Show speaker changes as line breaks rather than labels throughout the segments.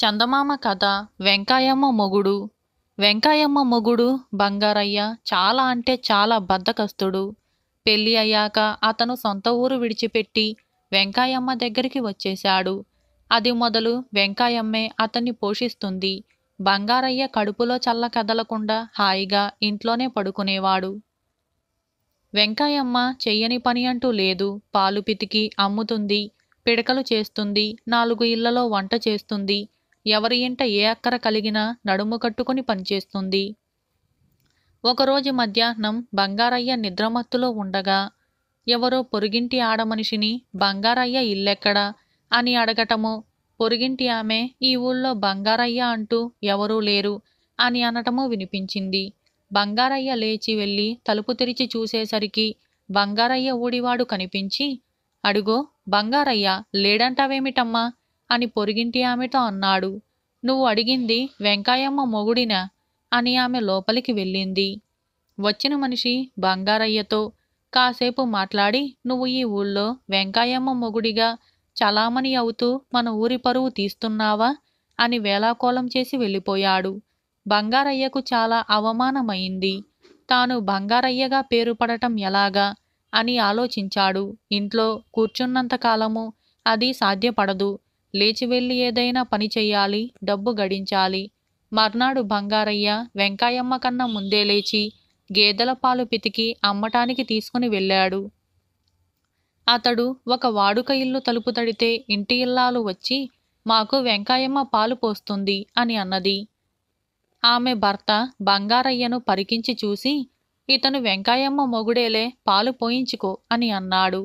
చందమామ కథ వెంకాయమ్మ మొగుడు వెంకాయమ్మ మొగుడు బంగారయ్య చాలా అంటే చాలా బద్దకస్తుడు పెళ్ళి అయ్యాక అతను సొంత ఊరు విడిచిపెట్టి వెంకాయమ్మ దగ్గరికి వచ్చేశాడు అది మొదలు వెంకాయమ్మే అతన్ని పోషిస్తుంది బంగారయ్య కడుపులో చల్ల కదలకుండా హాయిగా ఇంట్లోనే పడుకునేవాడు వెంకాయమ్మ చెయ్యని పని అంటూ లేదు పాలు పితికి అమ్ముతుంది పిడకలు చేస్తుంది నాలుగు ఇళ్లలో వంట చేస్తుంది ఎవరి ఇంట ఏ అక్కర కలిగినా నడుము కట్టుకుని పనిచేస్తుంది ఒకరోజు మధ్యాహ్నం బంగారయ్య నిద్రమత్తులో ఉండగా ఎవరో పొరుగింటి ఆడమనిషిని బంగారయ్య ఇల్లెక్కడా అని అడగటము పొరుగింటి ఆమె ఈ ఊళ్ళో బంగారయ్య అంటూ ఎవరూ లేరు అని అనటము వినిపించింది బంగారయ్య లేచి వెళ్ళి తలుపు తెరిచి చూసేసరికి బంగారయ్య ఊడివాడు కనిపించి అడుగో బంగారయ్య లేడంటావేమిటమ్మా అని పొరిగింటి ఆమెతో అన్నాడు నువ్వు అడిగింది వెంకాయమ్మ మొగుడిన అని ఆమె లోపలికి వెళ్ళింది వచ్చిన మనిషి బంగారయ్యతో కాసేపు మాట్లాడి నువ్వు ఈ ఊళ్ళో వెంకాయమ్మ మొగుడిగా చలామణి అవుతూ మన ఊరి పరువు తీస్తున్నావా అని వేలాకోలం చేసి వెళ్ళిపోయాడు బంగారయ్యకు చాలా అవమానమైంది తాను బంగారయ్యగా పేరు పడటం ఎలాగా అని ఆలోచించాడు ఇంట్లో కూర్చున్నంతకాలము అది సాధ్యపడదు లేచి వెళ్ళి ఏదైనా పని చెయ్యాలి డబ్బు గడించాలి మర్నాడు బంగారయ్య వెంకాయమ్మ కన్నా ముందే లేచి గేదెల పాలు పితికి అమ్మటానికి తీసుకుని వెళ్ళాడు అతడు ఒక వాడుక ఇల్లు తలుపు తడితే ఇంటి ఇల్లాలు వచ్చి మాకు వెంకాయమ్మ పాలు పోస్తుంది అని అన్నది ఆమె భర్త బంగారయ్యను పరికించి చూసి ఇతను వెంకాయమ్మ మొగుడేలే పాలు పోయించుకో అని అన్నాడు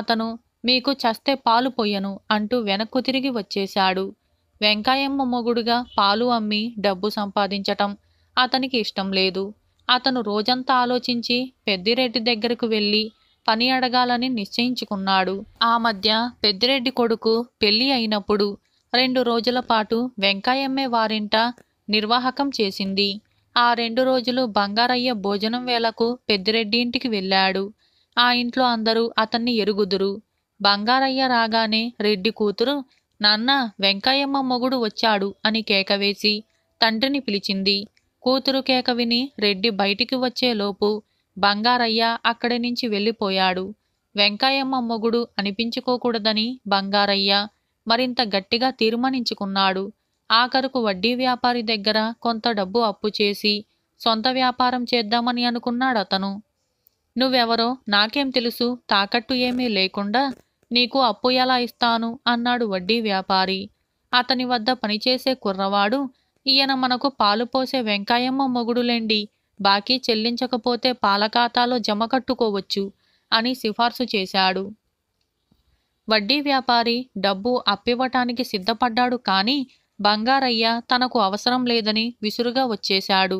అతను మీకు చస్తే పాలు పోయను అంటూ వెనక్కు తిరిగి వచ్చేశాడు వెంకాయమ్మ మొగుడుగా పాలు అమ్మి డబ్బు సంపాదించటం అతనికి ఇష్టం లేదు అతను రోజంతా ఆలోచించి పెద్దిరెడ్డి దగ్గరకు వెళ్ళి పని అడగాలని నిశ్చయించుకున్నాడు ఆ మధ్య పెద్దిరెడ్డి కొడుకు పెళ్లి అయినప్పుడు రెండు రోజుల పాటు వెంకాయమ్మే వారింట నిర్వాహకం చేసింది ఆ రెండు రోజులు బంగారయ్య భోజనం వేళకు పెద్దిరెడ్డి ఇంటికి వెళ్ళాడు ఆ ఇంట్లో అందరూ అతన్ని ఎరుగుదురు బంగారయ్య రాగానే రెడ్డి కూతురు నాన్న వెంకయ్యమ్మ మొగుడు వచ్చాడు అని కేకవేసి తండ్రిని పిలిచింది కూతురు కేక విని రెడ్డి బయటికి వచ్చేలోపు బంగారయ్య అక్కడి నుంచి వెళ్ళిపోయాడు వెంకయ్యమ్మ మొగుడు అనిపించుకోకూడదని బంగారయ్య మరింత గట్టిగా తీర్మానించుకున్నాడు ఆఖరుకు వడ్డీ వ్యాపారి దగ్గర కొంత డబ్బు అప్పు చేసి సొంత వ్యాపారం చేద్దామని అనుకున్నాడతను నువ్వెవరో నాకేం తెలుసు తాకట్టు ఏమీ లేకుండా నీకు అప్పు ఎలా ఇస్తాను అన్నాడు వడ్డీ వ్యాపారి అతని వద్ద పనిచేసే కుర్రవాడు ఈయన మనకు పాలు పోసే వెంకాయమ్మ మొగుడులేండి బాకీ చెల్లించకపోతే పాలఖాతాలో జమ కట్టుకోవచ్చు అని సిఫార్సు చేశాడు వడ్డీ వ్యాపారి డబ్బు అప్పివ్వటానికి సిద్ధపడ్డాడు కానీ బంగారయ్య తనకు అవసరం లేదని విసురుగా వచ్చేశాడు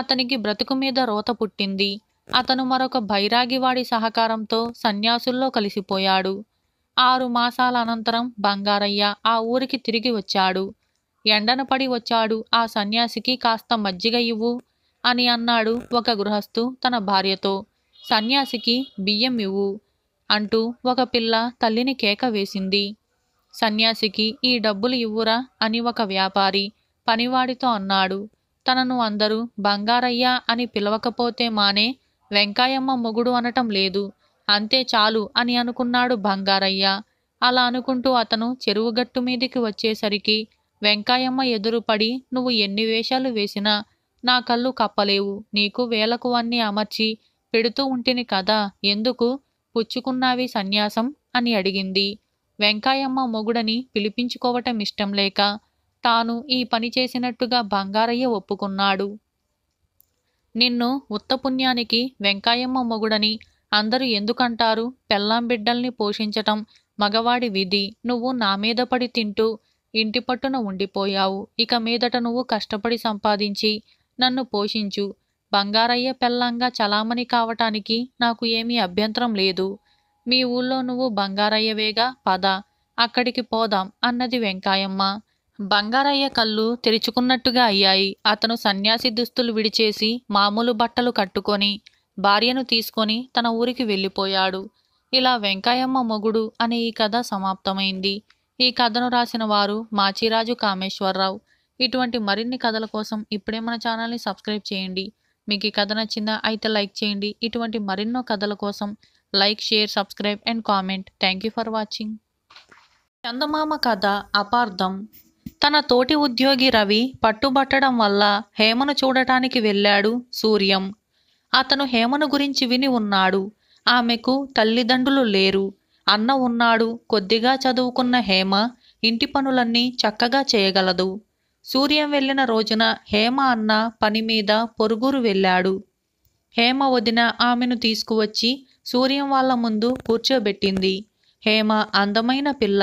అతనికి బ్రతుకు మీద రోత పుట్టింది అతను మరొక బైరాగివాడి సహకారంతో సన్యాసుల్లో కలిసిపోయాడు ఆరు మాసాల అనంతరం బంగారయ్య ఆ ఊరికి తిరిగి వచ్చాడు ఎండన పడి వచ్చాడు ఆ సన్యాసికి కాస్త మజ్జిగ ఇవ్వు అని అన్నాడు ఒక గృహస్థు తన భార్యతో సన్యాసికి బియ్యం ఇవ్వు అంటూ ఒక పిల్ల తల్లిని కేక వేసింది సన్యాసికి ఈ డబ్బులు ఇవ్వురా అని ఒక వ్యాపారి పనివాడితో అన్నాడు తనను అందరూ బంగారయ్య అని పిలవకపోతే మానే వెంకాయమ్మ మొగుడు అనటం లేదు అంతే చాలు అని అనుకున్నాడు బంగారయ్య అలా అనుకుంటూ అతను చెరువుగట్టు మీదికి వచ్చేసరికి వెంకాయమ్మ ఎదురుపడి నువ్వు ఎన్ని వేషాలు వేసినా నా కళ్ళు కప్పలేవు నీకు వేలకు అన్ని అమర్చి పెడుతూ ఉంటిని కదా ఎందుకు పుచ్చుకున్నావి సన్యాసం అని అడిగింది వెంకాయమ్మ మొగుడని పిలిపించుకోవటం ఇష్టం లేక తాను ఈ పని చేసినట్టుగా బంగారయ్య ఒప్పుకున్నాడు నిన్ను ఉత్తపుణ్యానికి వెంకాయమ్మ మొగుడని అందరూ ఎందుకంటారు పెళ్ళాం బిడ్డల్ని పోషించటం మగవాడి విధి నువ్వు నా మీద పడి తింటూ ఇంటి పట్టున ఉండిపోయావు ఇక మీదట నువ్వు కష్టపడి సంపాదించి నన్ను పోషించు బంగారయ్య పెళ్లంగా చలామణి కావటానికి నాకు ఏమీ అభ్యంతరం లేదు మీ ఊళ్ళో నువ్వు బంగారయ్యవేగా పద అక్కడికి పోదాం అన్నది వెంకాయమ్మ బంగారయ్య కళ్ళు తెరుచుకున్నట్టుగా అయ్యాయి అతను సన్యాసి దుస్తులు విడిచేసి మామూలు బట్టలు కట్టుకొని భార్యను తీసుకొని తన ఊరికి వెళ్ళిపోయాడు ఇలా వెంకాయమ్మ మొగుడు అనే ఈ కథ సమాప్తమైంది ఈ కథను రాసిన వారు మాచిరాజు కామేశ్వరరావు ఇటువంటి మరిన్ని కథల కోసం ఇప్పుడే మన ఛానల్ని సబ్స్క్రైబ్ చేయండి మీకు ఈ కథ నచ్చిందా అయితే లైక్ చేయండి ఇటువంటి మరెన్నో కథల కోసం like share subscribe and comment thank for watching Chandamama కథ అపార్థం తన తోటి ఉద్యోగి రవి పట్టుబట్టడం వల్ల హేమను చూడటానికి వెళ్ళాడు సూర్యం అతను హేమను గురించి విని ఉన్నాడు ఆమెకు తల్లిదండ్రులు లేరు అన్న ఉన్నాడు కొద్దిగా చదువుకున్న హేమ ఇంటి పనులన్నీ చక్కగా చేయగలదు సూర్యం వెళ్ళిన రోజున హేమ అన్న పని మీద పొరుగురు వెళ్ళాడు హేమ వదిన ఆమెను తీసుకువచ్చి సూర్యం వాళ్ళ ముందు కూర్చోబెట్టింది హేమ అందమైన పిల్ల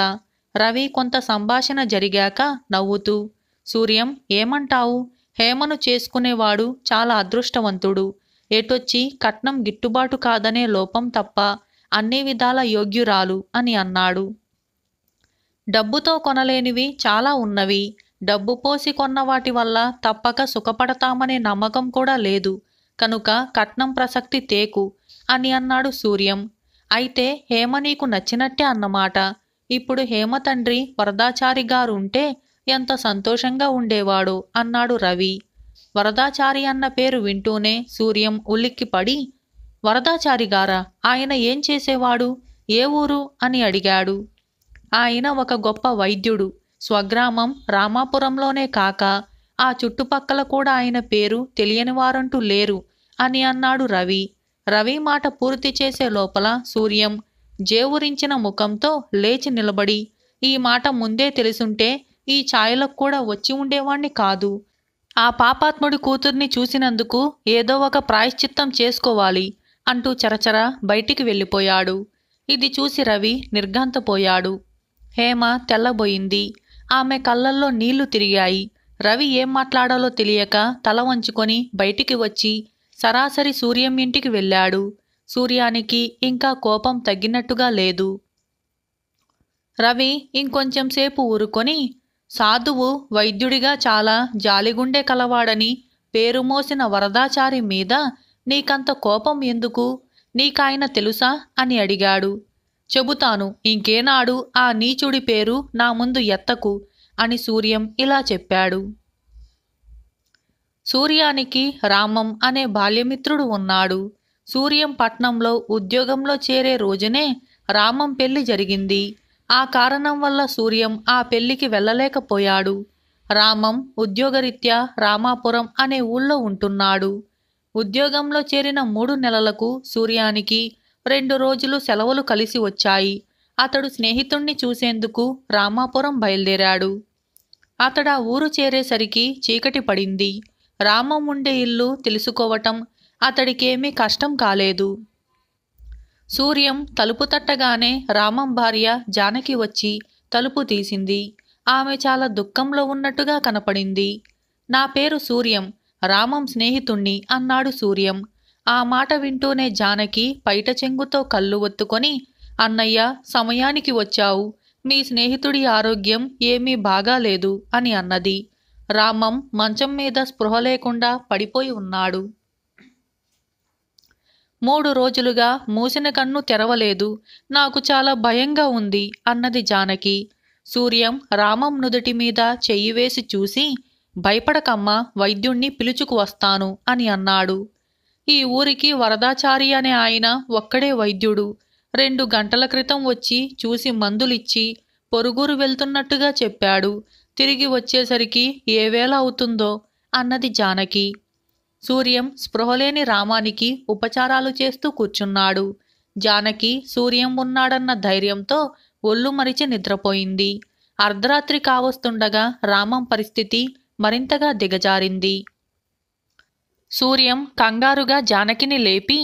రవి కొంత సంభాషణ జరిగాక నవ్వుతూ సూర్యం ఏమంటావు హేమను చేసుకునేవాడు చాలా అదృష్టవంతుడు ఎటొచ్చి కట్నం గిట్టుబాటు కాదనే లోపం తప్ప అన్ని విధాల యోగ్యురాలు అని అన్నాడు డబ్బుతో కొనలేనివి చాలా ఉన్నవి డబ్బు పోసి కొన్న వాటి వల్ల తప్పక సుఖపడతామనే నమ్మకం కూడా లేదు కనుక కట్నం ప్రసక్తి తేకు అని అన్నాడు సూర్యం అయితే హేమ నీకు నచ్చినట్టే అన్నమాట ఇప్పుడు హేమతండ్రి వరదాచారి గారు ఉంటే ఎంత సంతోషంగా ఉండేవాడు అన్నాడు రవి వరదాచారి అన్న పేరు వింటూనే సూర్యం ఉలిక్కిపడి వరదాచారి గారా ఆయన ఏం చేసేవాడు ఏ ఊరు అని అడిగాడు ఆయన ఒక గొప్ప వైద్యుడు స్వగ్రామం రామాపురంలోనే కాక ఆ చుట్టుపక్కల కూడా ఆయన పేరు తెలియని వారంటూ లేరు అని అన్నాడు రవి రవి మాట పూర్తి చేసే లోపల సూర్యం జేవురించిన ముఖంతో లేచి నిలబడి ఈ మాట ముందే తెలుసుంటే ఈ ఛాయలకు కూడా వచ్చి ఉండేవాణ్ణి కాదు ఆ పాపాత్ముడి కూతుర్ని చూసినందుకు ఏదో ఒక ప్రాయశ్చిత్తం చేసుకోవాలి అంటూ చరచర బయటికి వెళ్ళిపోయాడు ఇది చూసి రవి నిర్ఘాంతపోయాడు హేమ తెల్లబోయింది ఆమె కళ్ళల్లో నీళ్లు తిరిగాయి రవి ఏం మాట్లాడాలో తెలియక తల వంచుకొని బయటికి వచ్చి సరాసరి సూర్యం ఇంటికి వెళ్ళాడు సూర్యానికి ఇంకా కోపం తగ్గినట్టుగా లేదు రవి ఇంకొంచెం సేపు ఊరుకొని సాధువు వైద్యుడిగా చాలా జాలిగుండె కలవాడని పేరుమోసిన వరదాచారి మీద నీకంత కోపం ఎందుకు నీకాయన తెలుసా అని అడిగాడు చెబుతాను ఇంకేనాడు ఆ నీచుడి పేరు నా ముందు ఎత్తకు అని సూర్యం ఇలా చెప్పాడు సూర్యానికి రామం అనే బాల్యమిత్రుడు ఉన్నాడు సూర్యం పట్నంలో ఉద్యోగంలో చేరే రోజునే రామం పెళ్లి జరిగింది ఆ కారణం వల్ల సూర్యం ఆ పెళ్లికి వెళ్ళలేకపోయాడు రామం ఉద్యోగరీత్యా రామాపురం అనే ఊళ్ళో ఉంటున్నాడు ఉద్యోగంలో చేరిన మూడు నెలలకు సూర్యానికి రెండు రోజులు సెలవులు కలిసి వచ్చాయి అతడు స్నేహితుణ్ణి చూసేందుకు రామాపురం బయలుదేరాడు అతడా ఊరు చేరేసరికి చీకటి పడింది రామం ఉండే ఇల్లు తెలుసుకోవటం అతడికేమీ కష్టం కాలేదు సూర్యం తలుపు తట్టగానే రామం భార్య జానకి వచ్చి తలుపు తీసింది ఆమె చాలా దుఃఖంలో ఉన్నట్టుగా కనపడింది నా పేరు సూర్యం రామం స్నేహితుణ్ణి అన్నాడు సూర్యం ఆ మాట వింటూనే జానకి పైట చెంగుతో కళ్ళు ఒత్తుకొని అన్నయ్య సమయానికి వచ్చావు మీ స్నేహితుడి ఆరోగ్యం ఏమీ బాగాలేదు అని అన్నది రామం మంచం మీద స్పృహ లేకుండా పడిపోయి ఉన్నాడు మూడు రోజులుగా మూసిన కన్ను తెరవలేదు నాకు చాలా భయంగా ఉంది అన్నది జానకి సూర్యం రామం నుదుటి మీద చెయ్యి వేసి చూసి భయపడకమ్మా వైద్యుణ్ణి పిలుచుకు వస్తాను అని అన్నాడు ఈ ఊరికి వరదాచారి అనే ఆయన ఒక్కడే వైద్యుడు రెండు గంటల క్రితం వచ్చి చూసి మందులిచ్చి పొరుగురు వెళ్తున్నట్టుగా చెప్పాడు తిరిగి వచ్చేసరికి ఏవేళ అవుతుందో అన్నది జానకి సూర్యం స్పృహలేని రామానికి ఉపచారాలు చేస్తూ కూర్చున్నాడు జానకి సూర్యం ఉన్నాడన్న ధైర్యంతో ఒళ్ళు మరిచి నిద్రపోయింది అర్ధరాత్రి కావస్తుండగా రామం పరిస్థితి మరింతగా దిగజారింది సూర్యం కంగారుగా జానకిని లేపి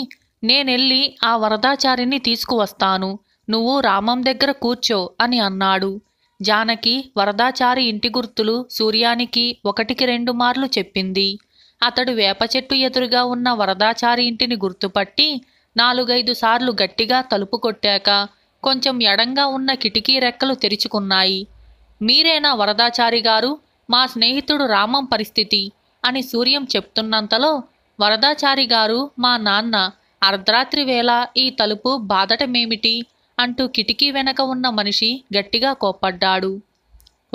నేనెళ్ళి ఆ వరదాచారిని తీసుకువస్తాను నువ్వు రామం దగ్గర కూర్చో అని అన్నాడు జానకి వరదాచారి ఇంటి గుర్తులు సూర్యానికి ఒకటికి రెండు మార్లు చెప్పింది అతడు వేప చెట్టు ఎదురుగా ఉన్న వరదాచారి ఇంటిని గుర్తుపట్టి నాలుగైదు సార్లు గట్టిగా తలుపు కొట్టాక కొంచెం ఎడంగా ఉన్న కిటికీ రెక్కలు తెరుచుకున్నాయి మీరేనా వరదాచారి గారు మా స్నేహితుడు రామం పరిస్థితి అని సూర్యం చెప్తున్నంతలో వరదాచారి గారు మా నాన్న అర్ధరాత్రి వేళ ఈ తలుపు బాధటమేమిటి అంటూ కిటికీ వెనక ఉన్న మనిషి గట్టిగా కోప్పడ్డాడు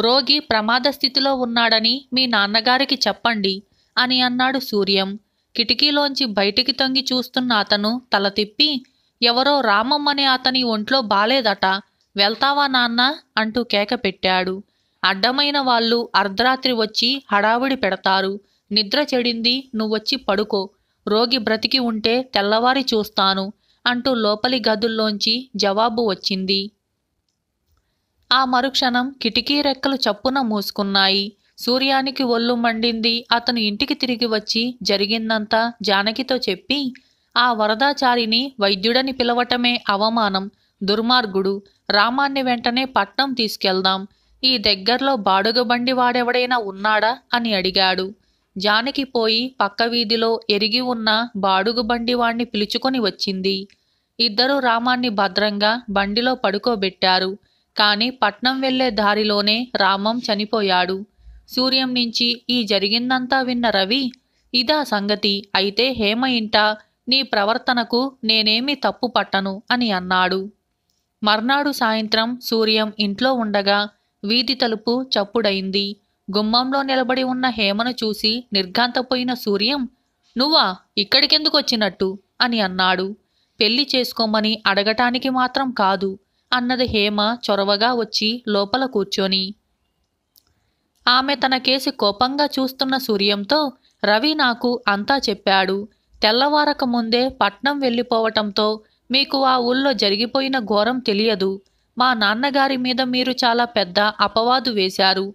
రోగి ప్రమాద స్థితిలో ఉన్నాడని మీ నాన్నగారికి చెప్పండి అని అన్నాడు సూర్యం కిటికీలోంచి బయటికి తొంగి చూస్తున్న అతను తల తిప్పి ఎవరో రామం అనే అతని ఒంట్లో బాలేదట వెళ్తావా నాన్న అంటూ కేక పెట్టాడు అడ్డమైన వాళ్ళు అర్ధరాత్రి వచ్చి హడావుడి పెడతారు నిద్ర చెడింది నువ్వొచ్చి పడుకో రోగి బ్రతికి ఉంటే తెల్లవారి చూస్తాను అంటూ లోపలి గదుల్లోంచి జవాబు వచ్చింది ఆ మరుక్షణం కిటికీ రెక్కలు చప్పున మూసుకున్నాయి సూర్యానికి ఒళ్ళు మండింది అతను ఇంటికి తిరిగి వచ్చి జరిగిందంతా జానకితో చెప్పి ఆ వరదాచారిని వైద్యుడని పిలవటమే అవమానం దుర్మార్గుడు రామాన్ని వెంటనే పట్నం తీసుకెళ్దాం ఈ దగ్గర్లో బాడుగ బండి వాడెవడైనా ఉన్నాడా అని అడిగాడు జానకి పోయి పక్క వీధిలో ఎరిగి ఉన్న బాడుగు బండి వాణ్ణి పిలుచుకొని వచ్చింది ఇద్దరూ రామాన్ని భద్రంగా బండిలో పడుకోబెట్టారు కాని పట్నం వెళ్లే దారిలోనే రామం చనిపోయాడు సూర్యం నుంచి ఈ జరిగిందంతా విన్న రవి ఇదా సంగతి అయితే హేమ ఇంట నీ ప్రవర్తనకు నేనేమి తప్పు పట్టను అని అన్నాడు మర్నాడు సాయంత్రం సూర్యం ఇంట్లో ఉండగా వీధి తలుపు చప్పుడైంది గుమ్మంలో నిలబడి ఉన్న హేమను చూసి నిర్ఘాంతపోయిన సూర్యం నువ్వా ఇక్కడికెందుకు వచ్చినట్టు అని అన్నాడు పెళ్లి చేసుకోమని అడగటానికి మాత్రం కాదు అన్నది హేమ చొరవగా వచ్చి లోపల కూర్చొని ఆమె తన కేసి కోపంగా చూస్తున్న సూర్యంతో రవి నాకు అంతా చెప్పాడు తెల్లవారక ముందే పట్నం వెళ్ళిపోవటంతో మీకు ఆ ఊళ్ళో జరిగిపోయిన ఘోరం తెలియదు మా నాన్నగారి మీద మీరు చాలా పెద్ద అపవాదు వేశారు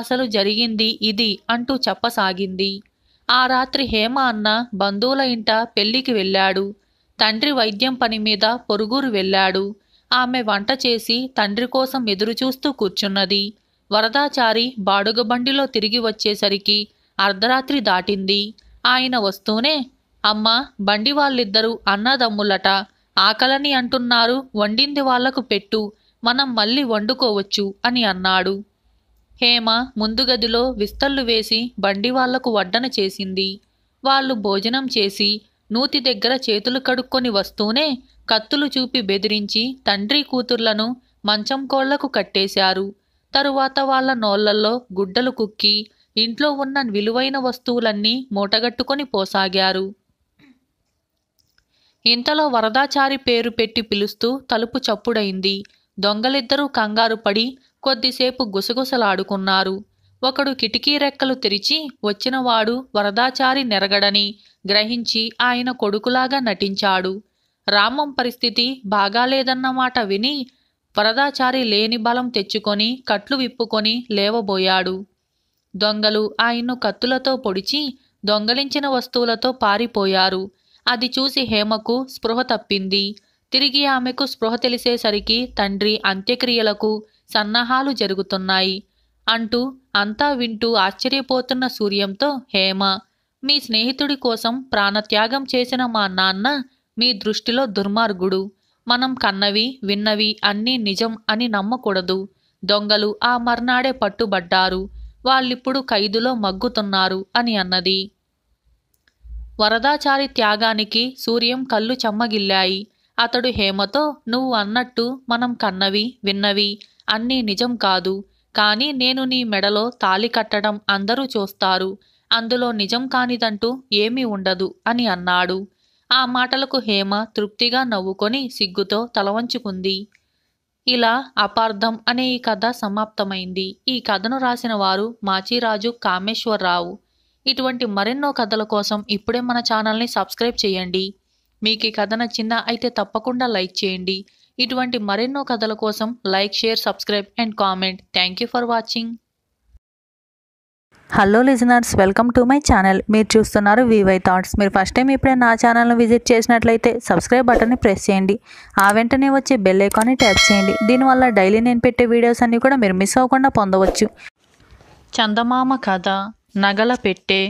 అసలు జరిగింది ఇది అంటూ చెప్పసాగింది ఆ రాత్రి హేమ అన్న బంధువుల ఇంట పెళ్లికి వెళ్ళాడు తండ్రి వైద్యం పని మీద పొరుగురు వెళ్ళాడు ఆమె వంట చేసి తండ్రి కోసం ఎదురుచూస్తూ కూర్చున్నది వరదాచారి బాడుగ బండిలో తిరిగి వచ్చేసరికి అర్ధరాత్రి దాటింది ఆయన వస్తూనే అమ్మ బండి వాళ్ళిద్దరూ అన్నదమ్ములట ఆకలని అంటున్నారు వండింది వాళ్లకు పెట్టు మనం మళ్ళీ వండుకోవచ్చు అని అన్నాడు హేమ ముందుగదిలో విస్తళ్ళు వేసి బండి వాళ్లకు వడ్డన చేసింది వాళ్ళు భోజనం చేసి నూతి దగ్గర చేతులు కడుక్కొని వస్తూనే కత్తులు చూపి బెదిరించి తండ్రి కూతుర్లను మంచం కోళ్లకు కట్టేశారు తరువాత వాళ్ళ నోళ్లలో గుడ్డలు కుక్కి ఇంట్లో ఉన్న విలువైన వస్తువులన్నీ మూటగట్టుకొని పోసాగారు ఇంతలో వరదాచారి పేరు పెట్టి పిలుస్తూ తలుపు చప్పుడైంది దొంగలిద్దరూ కంగారు పడి కొద్దిసేపు గుసగుసలాడుకున్నారు ఒకడు కిటికీ రెక్కలు తెరిచి వచ్చినవాడు వరదాచారి నెరగడని గ్రహించి ఆయన కొడుకులాగా నటించాడు రామం పరిస్థితి బాగాలేదన్నమాట విని వరదాచారి లేని బలం తెచ్చుకొని కట్లు విప్పుకొని లేవబోయాడు దొంగలు ఆయన్ను కత్తులతో పొడిచి దొంగలించిన వస్తువులతో పారిపోయారు అది చూసి హేమకు స్పృహ తప్పింది తిరిగి ఆమెకు స్పృహ తెలిసేసరికి తండ్రి అంత్యక్రియలకు సన్నాహాలు జరుగుతున్నాయి అంటూ అంతా వింటూ ఆశ్చర్యపోతున్న సూర్యంతో హేమ మీ స్నేహితుడి కోసం ప్రాణత్యాగం చేసిన మా నాన్న మీ దృష్టిలో దుర్మార్గుడు మనం కన్నవి విన్నవి అన్నీ నిజం అని నమ్మకూడదు దొంగలు ఆ మర్నాడే పట్టుబడ్డారు వాళ్ళిప్పుడు ఖైదులో మగ్గుతున్నారు అని అన్నది వరదాచారి త్యాగానికి సూర్యం కళ్ళు చెమ్మగిల్లాయి అతడు హేమతో నువ్వు అన్నట్టు మనం కన్నవి విన్నవి అన్నీ నిజం కాదు కానీ నేను నీ మెడలో తాలి కట్టడం అందరూ చూస్తారు అందులో నిజం కానిదంటూ ఏమీ ఉండదు అని అన్నాడు ఆ మాటలకు హేమ తృప్తిగా నవ్వుకొని సిగ్గుతో తలవంచుకుంది ఇలా అపార్థం అనే ఈ కథ సమాప్తమైంది ఈ కథను రాసిన వారు మాచిరాజు కామేశ్వరరావు ఇటువంటి మరెన్నో కథల కోసం ఇప్పుడే మన ఛానల్ని సబ్స్క్రైబ్ చేయండి మీకు ఈ కథ నచ్చిందా అయితే తప్పకుండా లైక్ చేయండి ఇటువంటి మరెన్నో కథల కోసం like share subscribe and comment thank you for watching hello listeners welcome to my channel మీరు చూస్తున్నారు వివై థాట్స్ మీరు ఫస్ట్ టైం ఇప్పుడే నా ఛానల్ను విజిట్ చేసినట్లయితే సబ్స్క్రైబ్ బటన్ని ప్రెస్ చేయండి ఆ వెంటనే వచ్చే బెల్ ఐకాన్ని ట్యాప్ చేయండి దీనివల్ల డైలీ నేను పెట్టే వీడియోస్ అన్నీ కూడా మీరు మిస్ అవ్వకుండా పొందవచ్చు చందమామ కథ నగల పెట్టే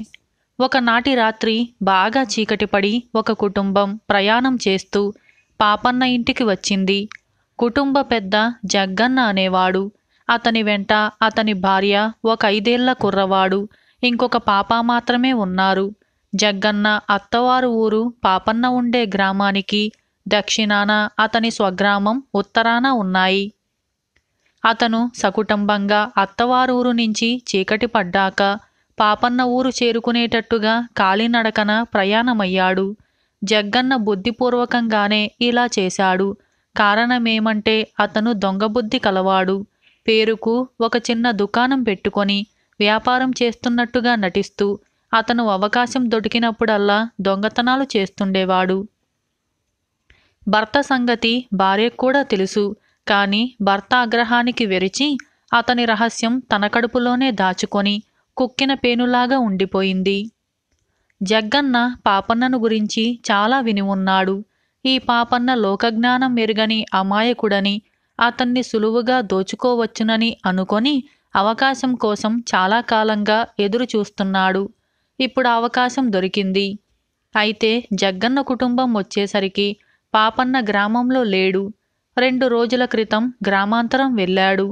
ఒకనాటి రాత్రి బాగా చీకటి పడి ఒక కుటుంబం ప్రయాణం చేస్తూ పాపన్న ఇంటికి వచ్చింది కుటుంబ పెద్ద జగ్గన్న అనేవాడు అతని వెంట అతని భార్య ఒక ఐదేళ్ల కుర్రవాడు ఇంకొక పాప మాత్రమే ఉన్నారు జగ్గన్న అత్తవారు ఊరు పాపన్న ఉండే గ్రామానికి దక్షిణాన అతని స్వగ్రామం ఉత్తరాన ఉన్నాయి అతను సకుటుంబంగా అత్తవారూరు నుంచి చీకటి పడ్డాక పాపన్న ఊరు చేరుకునేటట్టుగా కాలినడకన ప్రయాణమయ్యాడు జగ్గన్న బుద్ధిపూర్వకంగానే ఇలా చేశాడు కారణమేమంటే అతను దొంగబుద్ధి కలవాడు పేరుకు ఒక చిన్న దుకాణం పెట్టుకొని వ్యాపారం చేస్తున్నట్టుగా నటిస్తూ అతను అవకాశం దొరికినప్పుడల్లా దొంగతనాలు చేస్తుండేవాడు భర్త సంగతి భార్యకు కూడా తెలుసు కానీ భర్త ఆగ్రహానికి వెరిచి అతని రహస్యం తన కడుపులోనే దాచుకొని కుక్కిన పేనులాగా ఉండిపోయింది జగ్గన్న పాపన్నను గురించి చాలా విని ఉన్నాడు ఈ పాపన్న లోకజ్ఞానం మెరుగని అమాయకుడని అతన్ని సులువుగా దోచుకోవచ్చునని అనుకొని అవకాశం కోసం చాలా కాలంగా ఎదురు చూస్తున్నాడు ఇప్పుడు అవకాశం దొరికింది అయితే జగ్గన్న కుటుంబం వచ్చేసరికి పాపన్న గ్రామంలో లేడు రెండు రోజుల క్రితం గ్రామాంతరం వెళ్ళాడు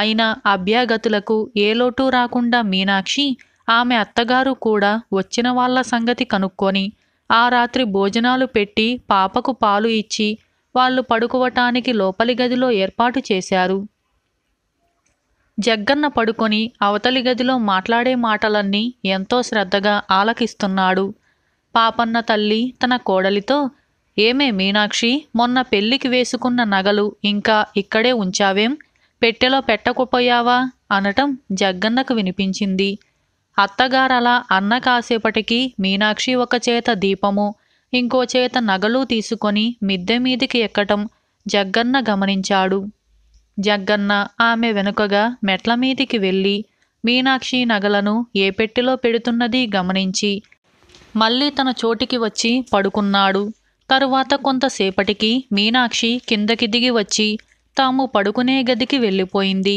అయినా అభ్యాగతులకు ఏ లోటు రాకుండా మీనాక్షి ఆమె అత్తగారు కూడా వచ్చిన వాళ్ళ సంగతి కనుక్కొని ఆ రాత్రి భోజనాలు పెట్టి పాపకు పాలు ఇచ్చి వాళ్ళు పడుకోవటానికి లోపలి గదిలో ఏర్పాటు చేశారు జగ్గన్న పడుకొని అవతలి గదిలో మాట్లాడే మాటలన్నీ ఎంతో శ్రద్ధగా ఆలకిస్తున్నాడు పాపన్న తల్లి తన కోడలితో ఏమే మీనాక్షి మొన్న పెళ్లికి వేసుకున్న నగలు ఇంకా ఇక్కడే ఉంచావేం పెట్టెలో పెట్టకపోయావా అనటం జగ్గన్నకు వినిపించింది అత్తగారలా అన్న కాసేపటికి మీనాక్షి ఒక చేత దీపము ఇంకో చేత నగలు తీసుకొని మిద్దె మీదికి ఎక్కటం జగ్గన్న గమనించాడు జగ్గన్న ఆమె వెనుకగా మెట్ల మీదికి వెళ్ళి మీనాక్షి నగలను ఏ పెట్టెలో పెడుతున్నది గమనించి మళ్ళీ తన చోటికి వచ్చి పడుకున్నాడు తరువాత కొంతసేపటికి మీనాక్షి కిందకి దిగి వచ్చి తాము పడుకునే గదికి వెళ్ళిపోయింది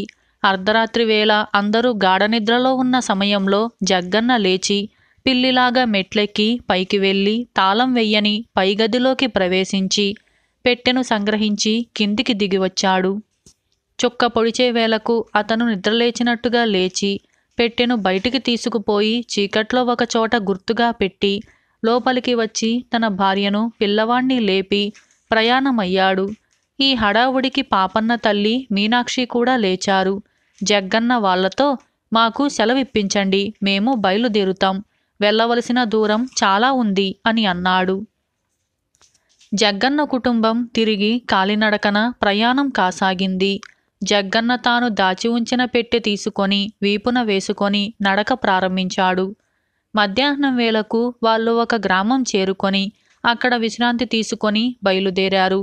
అర్ధరాత్రి వేళ అందరూ గాఢనిద్రలో ఉన్న సమయంలో జగ్గన్న లేచి పిల్లిలాగా మెట్లెక్కి పైకి వెళ్ళి తాళం వెయ్యని పైగదిలోకి ప్రవేశించి పెట్టెను సంగ్రహించి కిందికి దిగివచ్చాడు చొక్క పొడిచే వేళకు అతను నిద్రలేచినట్టుగా లేచి పెట్టెను బయటికి తీసుకుపోయి చీకట్లో ఒకచోట గుర్తుగా పెట్టి లోపలికి వచ్చి తన భార్యను పిల్లవాణ్ణి లేపి ప్రయాణమయ్యాడు ఈ హడావుడికి పాపన్న తల్లి మీనాక్షి కూడా లేచారు జగ్గన్న వాళ్లతో మాకు సెలవిప్పించండి మేము బయలుదేరుతాం వెళ్ళవలసిన దూరం చాలా ఉంది అని అన్నాడు జగ్గన్న కుటుంబం తిరిగి కాలినడకన ప్రయాణం కాసాగింది జగ్గన్న తాను దాచి ఉంచిన పెట్టె తీసుకొని వీపున వేసుకొని నడక ప్రారంభించాడు మధ్యాహ్నం వేళకు వాళ్ళు ఒక గ్రామం చేరుకొని అక్కడ విశ్రాంతి తీసుకొని బయలుదేరారు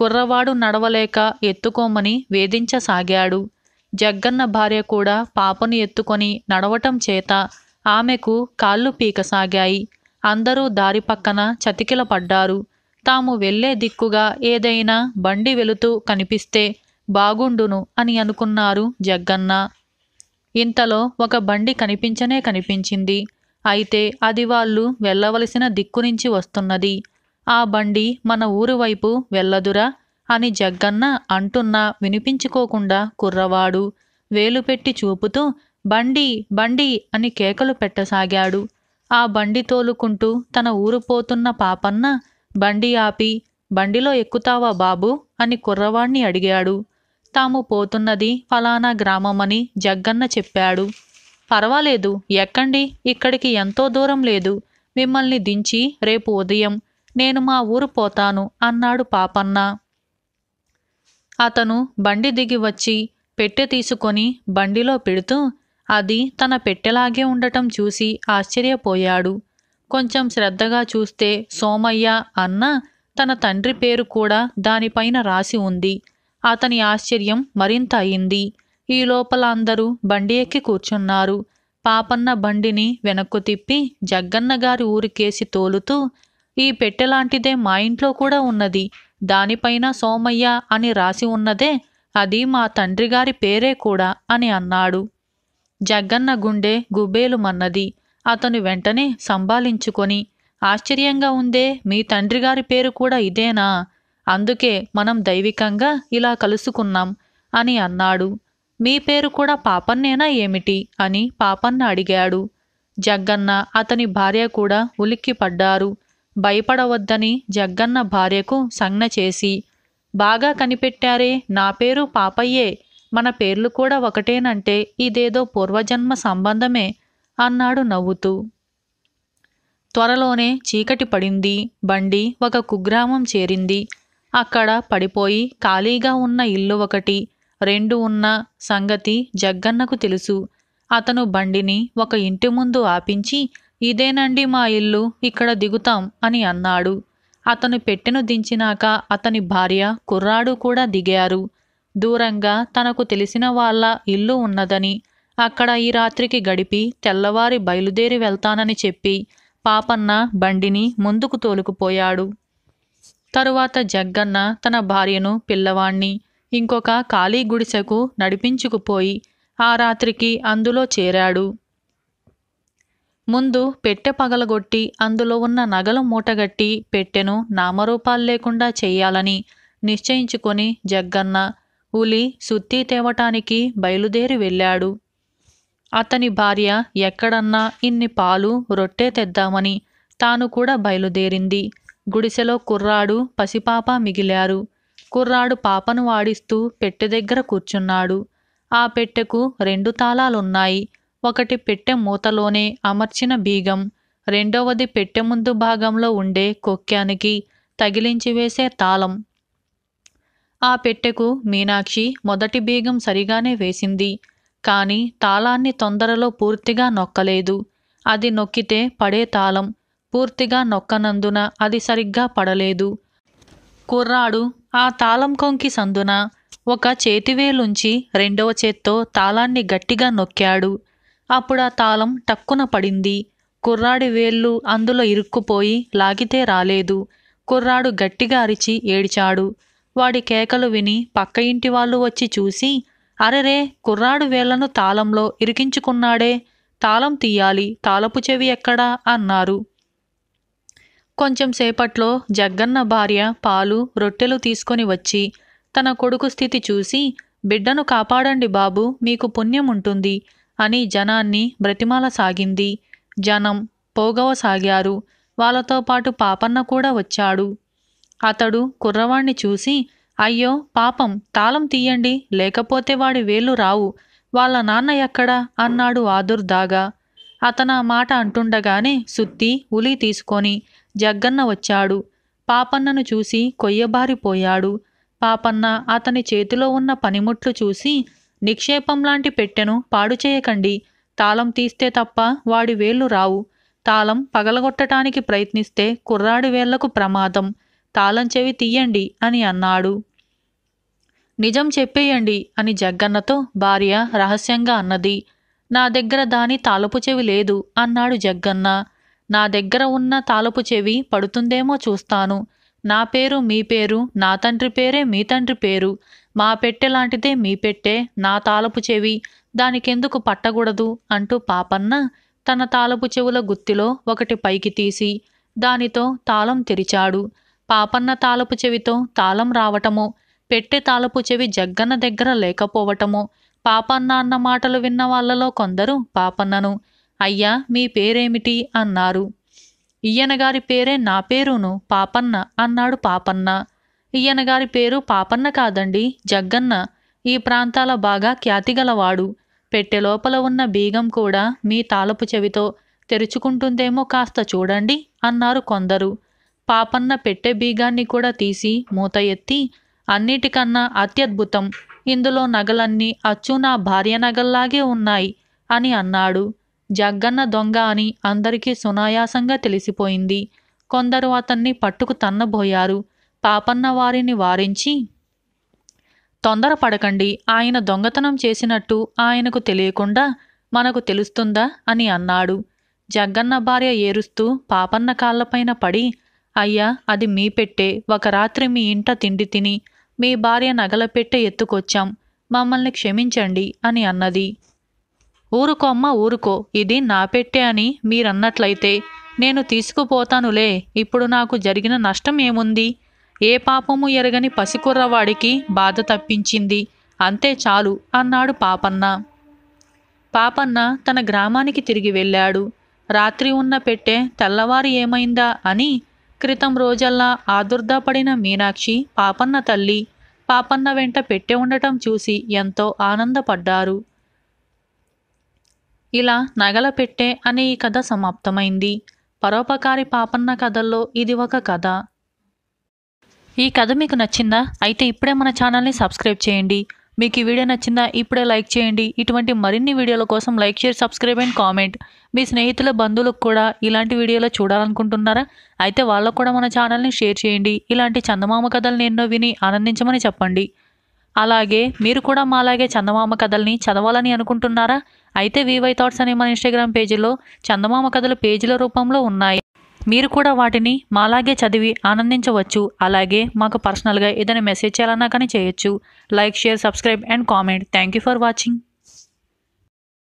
కుర్రవాడు నడవలేక ఎత్తుకోమని వేధించసాగాడు జగ్గన్న భార్య కూడా పాపను ఎత్తుకొని నడవటం చేత ఆమెకు కాళ్ళు పీకసాగాయి అందరూ దారి పక్కన చతికిల పడ్డారు తాము వెళ్లే దిక్కుగా ఏదైనా బండి వెళుతూ కనిపిస్తే బాగుండును అని అనుకున్నారు జగ్గన్న ఇంతలో ఒక బండి కనిపించనే కనిపించింది అయితే అది వాళ్ళు వెళ్ళవలసిన దిక్కు నుంచి వస్తున్నది ఆ బండి మన ఊరు వైపు వెళ్ళదురా అని జగ్గన్న అంటున్నా వినిపించుకోకుండా కుర్రవాడు వేలుపెట్టి చూపుతూ బండి బండి అని కేకలు పెట్టసాగాడు ఆ బండి తోలుకుంటూ తన ఊరు పోతున్న పాపన్న బండి ఆపి బండిలో ఎక్కుతావా బాబు అని కుర్రవాణ్ణి అడిగాడు తాము పోతున్నది ఫలానా గ్రామమని జగ్గన్న చెప్పాడు పర్వాలేదు ఎక్కండి ఇక్కడికి ఎంతో దూరం లేదు మిమ్మల్ని దించి రేపు ఉదయం నేను మా ఊరు పోతాను అన్నాడు పాపన్న అతను బండి దిగి వచ్చి పెట్టె తీసుకొని బండిలో పెడుతూ అది తన పెట్టెలాగే ఉండటం చూసి ఆశ్చర్యపోయాడు కొంచెం శ్రద్ధగా చూస్తే సోమయ్య అన్న తన తండ్రి పేరు కూడా దానిపైన రాసి ఉంది అతని ఆశ్చర్యం మరింత అయింది ఈ లోపల అందరూ బండి ఎక్కి కూర్చున్నారు పాపన్న బండిని వెనక్కు తిప్పి జగ్గన్నగారి ఊరికేసి తోలుతూ ఈ పెట్టెలాంటిదే మా ఇంట్లో కూడా ఉన్నది దానిపైన సోమయ్య అని రాసి ఉన్నదే అది మా తండ్రిగారి పేరే కూడా అని అన్నాడు జగ్గన్న గుండె గుబేలుమన్నది అతను వెంటనే సంభాలించుకొని ఆశ్చర్యంగా ఉందే మీ తండ్రిగారి పేరు కూడా ఇదేనా అందుకే మనం దైవికంగా ఇలా కలుసుకున్నాం అని అన్నాడు మీ పేరు కూడా పాపన్నేనా ఏమిటి అని పాపన్న అడిగాడు జగ్గన్న అతని భార్య కూడా ఉలిక్కిపడ్డారు భయపడవద్దని జగ్గన్న భార్యకు సంజ్ఞ చేసి బాగా కనిపెట్టారే నా పేరు పాపయ్యే మన పేర్లు కూడా ఒకటేనంటే ఇదేదో పూర్వజన్మ సంబంధమే అన్నాడు నవ్వుతూ త్వరలోనే చీకటి పడింది బండి ఒక కుగ్రామం చేరింది అక్కడ పడిపోయి ఖాళీగా ఉన్న ఇల్లు ఒకటి రెండు ఉన్న సంగతి జగ్గన్నకు తెలుసు అతను బండిని ఒక ఇంటి ముందు ఆపించి ఇదేనండి మా ఇల్లు ఇక్కడ దిగుతాం అని అన్నాడు అతను పెట్టెను దించినాక అతని భార్య కుర్రాడు కూడా దిగారు దూరంగా తనకు తెలిసిన వాళ్ళ ఇల్లు ఉన్నదని అక్కడ ఈ రాత్రికి గడిపి తెల్లవారి బయలుదేరి వెళ్తానని చెప్పి పాపన్న బండిని ముందుకు తోలుకుపోయాడు తరువాత జగ్గన్న తన భార్యను పిల్లవాణ్ణి ఇంకొక ఖాళీ గుడిసెకు నడిపించుకుపోయి ఆ రాత్రికి అందులో చేరాడు ముందు పెట్టె పగలగొట్టి అందులో ఉన్న నగలు మూటగట్టి పెట్టెను నామరూపాలు లేకుండా చేయాలని నిశ్చయించుకొని జగ్గన్న పులి సుత్తి తేవటానికి బయలుదేరి వెళ్ళాడు అతని భార్య ఎక్కడన్నా ఇన్ని పాలు రొట్టె తెద్దామని తాను కూడా బయలుదేరింది గుడిసెలో కుర్రాడు పసిపాప మిగిలారు కుర్రాడు పాపను వాడిస్తూ పెట్టె దగ్గర కూర్చున్నాడు ఆ పెట్టెకు రెండు తాళాలున్నాయి ఒకటి పెట్టె మూతలోనే అమర్చిన బీగం రెండవది పెట్టె ముందు భాగంలో ఉండే కొక్కానికి తగిలించి వేసే తాళం ఆ పెట్టెకు మీనాక్షి మొదటి బీగం సరిగానే వేసింది కాని తాళాన్ని తొందరలో పూర్తిగా నొక్కలేదు అది నొక్కితే పడే తాళం పూర్తిగా నొక్కనందున అది సరిగ్గా పడలేదు కుర్రాడు ఆ తాళం కొంకి సందున ఒక చేతివేలుంచి రెండవ చేత్తో తాళాన్ని గట్టిగా నొక్కాడు అప్పుడు ఆ తాళం టక్కున పడింది కుర్రాడి వేళ్ళు అందులో ఇరుక్కుపోయి లాగితే రాలేదు కుర్రాడు గట్టిగా అరిచి ఏడిచాడు వాడి కేకలు విని పక్క ఇంటి వాళ్ళు వచ్చి చూసి అరెరే కుర్రాడు వేళ్లను తాళంలో ఇరికించుకున్నాడే తాళం తీయాలి తాళపు చెవి ఎక్కడా అన్నారు కొంచెం సేపట్లో జగ్గన్న భార్య పాలు రొట్టెలు తీసుకొని వచ్చి తన కొడుకు స్థితి చూసి బిడ్డను కాపాడండి బాబు మీకు పుణ్యం ఉంటుంది అని జనాన్ని బ్రతిమాల సాగింది జనం పోగవసాగారు వాళ్ళతో పాటు పాపన్న కూడా వచ్చాడు అతడు కుర్రవాణ్ణి చూసి అయ్యో పాపం తాళం తీయండి లేకపోతే వాడి వేలు రావు వాళ్ళ నాన్న ఎక్కడా అన్నాడు ఆదుర్దాగా అతన అతను ఆ మాట అంటుండగానే సుత్తి ఉలి తీసుకొని జగ్గన్న వచ్చాడు పాపన్నను చూసి కొయ్యబారిపోయాడు పాపన్న అతని చేతిలో ఉన్న పనిముట్లు చూసి నిక్షేపం లాంటి పెట్టెను పాడు చేయకండి తాళం తీస్తే తప్ప వాడి వేళ్లు రావు తాళం పగలగొట్టడానికి ప్రయత్నిస్తే కుర్రాడి వేళ్లకు ప్రమాదం తాళం చెవి తీయండి అని అన్నాడు నిజం చెప్పేయండి అని జగ్గన్నతో భార్య రహస్యంగా అన్నది నా దగ్గర దాని తాలపు చెవి లేదు అన్నాడు జగ్గన్న నా దగ్గర ఉన్న తాలపు చెవి పడుతుందేమో చూస్తాను నా పేరు మీ పేరు నా తండ్రి పేరే మీ తండ్రి పేరు మా పెట్టె లాంటిదే మీ పెట్టే నా తాలపు చెవి దానికెందుకు పట్టకూడదు అంటూ పాపన్న తన తాలపు చెవుల గుత్తిలో ఒకటి పైకి తీసి దానితో తాళం తెరిచాడు పాపన్న తాలపు చెవితో తాళం రావటము పెట్టె తాలపు చెవి జగ్గన్న దగ్గర లేకపోవటము పాపన్న అన్న మాటలు విన్న వాళ్ళలో కొందరు పాపన్నను అయ్యా మీ పేరేమిటి అన్నారు ఈయనగారి పేరే నా పేరును పాపన్న అన్నాడు పాపన్న ఈయనగారి పేరు పాపన్న కాదండి జగ్గన్న ఈ ప్రాంతాల బాగా ఖ్యాతిగలవాడు పెట్టె లోపల ఉన్న బీగం కూడా మీ తాలపు చెవితో తెరుచుకుంటుందేమో కాస్త చూడండి అన్నారు కొందరు పాపన్న పెట్టె బీగాన్ని కూడా తీసి మూత ఎత్తి అన్నిటికన్నా అత్యద్భుతం ఇందులో నగలన్నీ అచ్చు నా భార్య నగల్లాగే ఉన్నాయి అని అన్నాడు జగ్గన్న దొంగ అని అందరికీ సునాయాసంగా తెలిసిపోయింది కొందరు అతన్ని పట్టుకు తన్నబోయారు పాపన్న వారిని వారించి తొందరపడకండి ఆయన దొంగతనం చేసినట్టు ఆయనకు తెలియకుండా మనకు తెలుస్తుందా అని అన్నాడు జగ్గన్న భార్య ఏరుస్తూ పాపన్న కాళ్ళపైన పడి అయ్యా అది మీ పెట్టే ఒక రాత్రి మీ ఇంట తిండి తిని మీ భార్య నగలపెట్టె ఎత్తుకొచ్చాం మమ్మల్ని క్షమించండి అని అన్నది ఊరుకోమ్మ ఊరుకో ఇది నా పెట్టే అని మీరన్నట్లయితే నేను తీసుకుపోతానులే ఇప్పుడు నాకు జరిగిన నష్టం ఏముంది ఏ పాపము ఎరగని పసికుర్రవాడికి బాధ తప్పించింది అంతే చాలు అన్నాడు పాపన్న పాపన్న తన గ్రామానికి తిరిగి వెళ్ళాడు రాత్రి ఉన్న పెట్టే తెల్లవారు ఏమైందా అని క్రితం రోజల్లా ఆదుర్దాపడిన మీనాక్షి పాపన్న తల్లి పాపన్న వెంట పెట్టె ఉండటం చూసి ఎంతో ఆనందపడ్డారు ఇలా నగల పెట్టె అనే ఈ కథ సమాప్తమైంది పరోపకారి పాపన్న కథల్లో ఇది ఒక కథ ఈ కథ మీకు నచ్చిందా అయితే ఇప్పుడే మన ఛానల్ని సబ్స్క్రైబ్ చేయండి మీకు ఈ వీడియో నచ్చిందా ఇప్పుడే లైక్ చేయండి ఇటువంటి మరిన్ని వీడియోల కోసం like share subscribe and comment మీ స్నేహితుల బంధువులకు కూడా ఇలాంటి వీడియోలు చూడాలనుకుంటున్నారా అయితే వాళ్ళకు కూడా మన ఛానల్ని షేర్ చేయండి ఇలాంటి చందమామ కథలు ఎన్నో విని ఆనందించమని చెప్పండి అలాగే మీరు కూడా మాలాగే చందమామ కథల్ని చదవాలని అనుకుంటున్నారా అయితే వివై థాట్స్ అనే మన ఇన్స్టాగ్రామ్ పేజీలో చందమామ కథలు పేజీల రూపంలో ఉన్నాయి మీరు కూడా వాటిని మాలాగే చదివి ఆనందించవచ్చు అలాగే మాకు పర్సనల్గా ఏదైనా మెసేజ్ చేయాలన్నా కానీ చేయొచ్చు like share subscribe and comment thank you for watching